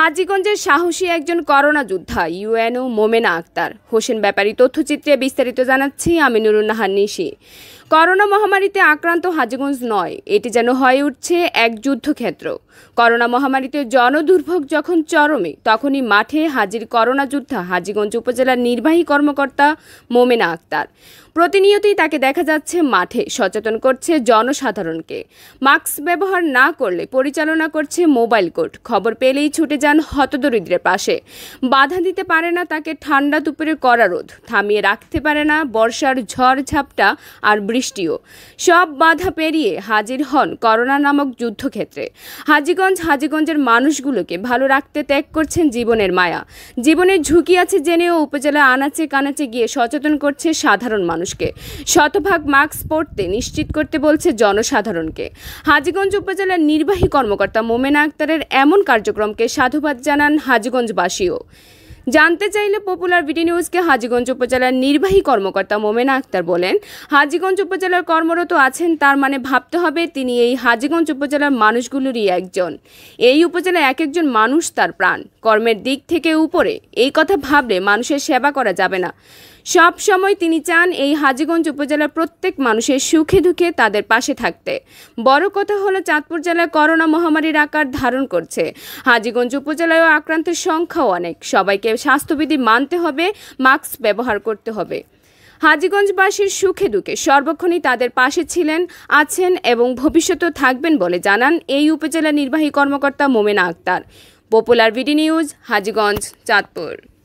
হাজিগঞ্জের সাহসী একজন করোনা যোদ্ধা ইউএনও মোমেনা আক্তার হোসেন ব্যাপারী তথ্যচিত্রে বিস্তারিত জানাচ্ছি আমি নাহার নিশি করোনা মহামারীতে আক্রান্ত হাজিগঞ্জ নয় এটি যেন হয়ে উঠছে এক যুদ্ধক্ষেত্র করোনা মহামারীতে জনদুর্ভোগ যখন চরমে তখনই মাঠে হাজির করোনা যোদ্ধা হাজিগঞ্জ উপজেলার নির্বাহী কর্মকর্তা মোমেনা আক্তার প্রতিনিয়তই তাকে দেখা যাচ্ছে মাঠে সচেতন করছে জনসাধারণকে মাস্ক ব্যবহার না করলে পরিচালনা করছে মোবাইল কোর্ট খবর পেলেই ছুটে যান হতদরিদ্রের পাশে বাধা দিতে পারে না তাকে ঠান্ডা তুপুরে করা রোধ থামিয়ে রাখতে পারে না বর্ষার ঝড় ঝাপটা আর বৃষ্টি বৃষ্টিও সব বাধা পেরিয়ে হাজির হন করোনা নামক যুদ্ধক্ষেত্রে হাজিগঞ্জ হাজিগঞ্জের মানুষগুলোকে ভালো রাখতে ত্যাগ করছেন জীবনের মায়া জীবনের ঝুঁকি আছে জেনেও উপজেলা আনাচে কানাচে গিয়ে সচেতন করছে সাধারণ মানুষকে শতভাগ মাস্ক পরতে নিশ্চিত করতে বলছে জনসাধারণকে হাজিগঞ্জ উপজেলার নির্বাহী কর্মকর্তা মোমেনা আক্তারের এমন কার্যক্রমকে সাধুবাদ জানান হাজিগঞ্জবাসীও জানতে চাইলে পপুলার বিডি নিউজকে হাজিগঞ্জ উপজেলার নির্বাহী কর্মকর্তা মোমেনা আক্তার বলেন হাজিগঞ্জ উপজেলার কর্মরত আছেন তার মানে ভাবতে হবে তিনি এই হাজিগঞ্জ উপজেলার মানুষগুলোরই একজন এই উপজেলায় এক একজন মানুষ তার প্রাণ কর্মের দিক থেকে উপরে এই কথা ভাবলে মানুষের সেবা করা যাবে না সব সময় তিনি চান এই হাজিগঞ্জ উপজেলার প্রত্যেক মানুষের সুখে দুঃখে তাদের পাশে থাকতে বড় কথা হলো চাঁদপুর জেলায় করোনা মহামারীর আকার ধারণ করছে হাজিগঞ্জ উপজেলায়ও আক্রান্তের সংখ্যাও অনেক সবাইকে স্বাস্থ্যবিধি মানতে হবে মাস্ক ব্যবহার করতে হবে হাজিগঞ্জবাসীর সুখে দুঃখে সর্বক্ষণই তাদের পাশে ছিলেন আছেন এবং ভবিষ্যতেও থাকবেন বলে জানান এই উপজেলা নির্বাহী কর্মকর্তা Momena Akter popular BD news Hajiganj Chandpur